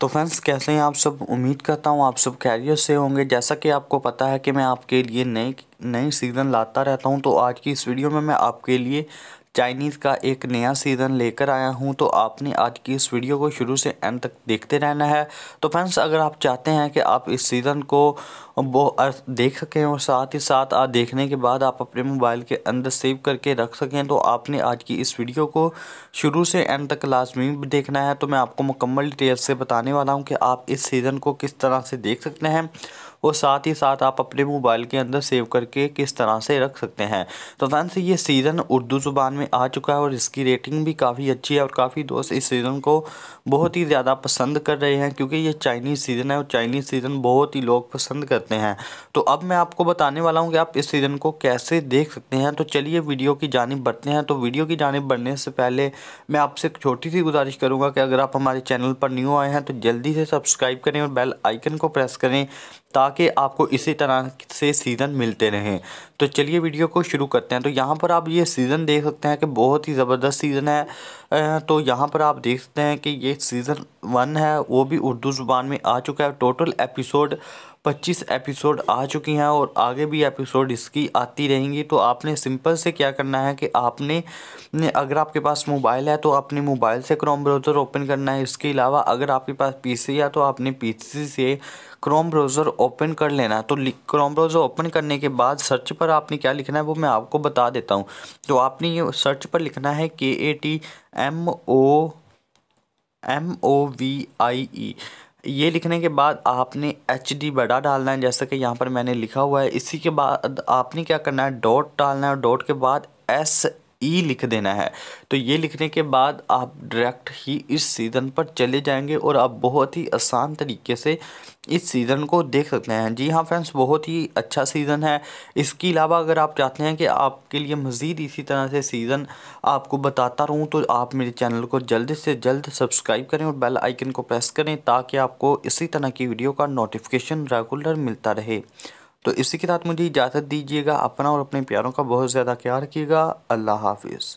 तो फ्रेंड्स कैसे हैं आप सब उम्मीद करता हूँ आप सब कैरियर से होंगे जैसा कि आपको पता है कि मैं आपके लिए नए नए सीज़न लाता रहता हूँ तो आज की इस वीडियो में मैं आपके लिए चाइनीज़ का एक नया सीज़न लेकर आया हूं तो आपने आज की इस वीडियो को शुरू से एंड तक देखते रहना है तो फ्रेंड्स अगर आप चाहते हैं कि आप इस सीज़न को देख सकें और साथ ही साथ आप देखने के बाद आप अपने मोबाइल के अंदर सेव करके रख सकें तो आपने आज की इस वीडियो को शुरू से एंड तक लाजमी देखना है तो मैं आपको मुकम्मल डिटेल से बताने वाला हूँ कि आप इस सीज़न को किस तरह से देख सकते हैं और साथ ही साथ आप अपने मोबाइल के अंदर सेव करके किस तरह से रख सकते हैं तो फ्रेंड्स ये सीज़न उर्दू ज़ुबान में में आ चुका है और इसकी रेटिंग भी काफ़ी अच्छी है और काफ़ी दोस्त इस सीज़न को बहुत ही ज़्यादा पसंद कर रहे हैं क्योंकि ये चाइनीज़ सीज़न है और चाइनीज़ सीज़न बहुत ही लोग पसंद करते हैं तो अब मैं आपको बताने वाला हूँ कि आप इस सीज़न को कैसे देख सकते हैं तो चलिए वीडियो की जानब बढ़ते हैं तो वीडियो की जानब बढ़ने से पहले मैं आपसे एक छोटी सी गुजारिश करूँगा कि अगर आप हमारे चैनल पर न्यू आए हैं तो जल्दी से सब्सक्राइब करें और बेल आइकन को प्रेस करें ताकि आपको इसी तरह से सीज़न मिलते रहें तो चलिए वीडियो को शुरू करते हैं तो यहाँ पर आप ये सीज़न देख सकते हैं कि बहुत ही ज़बरदस्त सीज़न है तो यहाँ पर आप देख सकते हैं कि ये सीज़न वन है वो भी उर्दू ज़ुबान में आ चुका है टोटल एपिसोड 25 एपिसोड आ चुकी हैं और आगे भी एपिसोड इसकी आती रहेंगी तो आपने सिंपल से क्या करना है कि आपने अगर आपके पास मोबाइल है तो अपने मोबाइल से क्रोम ब्राउज़र ओपन करना है इसके अलावा अगर आपके पास पीसी है तो आपने पीसी से क्रोम ब्राउज़र ओपन कर लेना तो क्रोम ब्राउज़र ओपन करने के बाद सर्च पर आपने क्या लिखना है वो मैं आपको बता देता हूँ तो आपने ये सर्च पर लिखना है के A T M O M O V I E ये लिखने के बाद आपने एच डी बड़ा डालना है जैसा कि यहाँ पर मैंने लिखा हुआ है इसी के बाद आपने क्या करना है डॉट डालना है डॉट के बाद एस ई लिख देना है तो ये लिखने के बाद आप डायरेक्ट ही इस सीज़न पर चले जाएंगे और आप बहुत ही आसान तरीके से इस सीज़न को देख सकते हैं जी हाँ फ्रेंड्स बहुत ही अच्छा सीज़न है इसके अलावा अगर आप चाहते हैं कि आपके लिए मज़ीद इसी तरह से सीज़न आपको बताता रहूँ तो आप मेरे चैनल को जल्द से जल्द सब्सक्राइब करें और बेल आइकन को प्रेस करें ताकि आपको इसी तरह की वीडियो का नोटिफिकेशन रेगुलर मिलता रहे तो इसी के साथ मुझे इजाज़त दीजिएगा अपना और अपने प्यारों का बहुत ज़्यादा ख्याल रखिएगा अल्लाह हाफिज़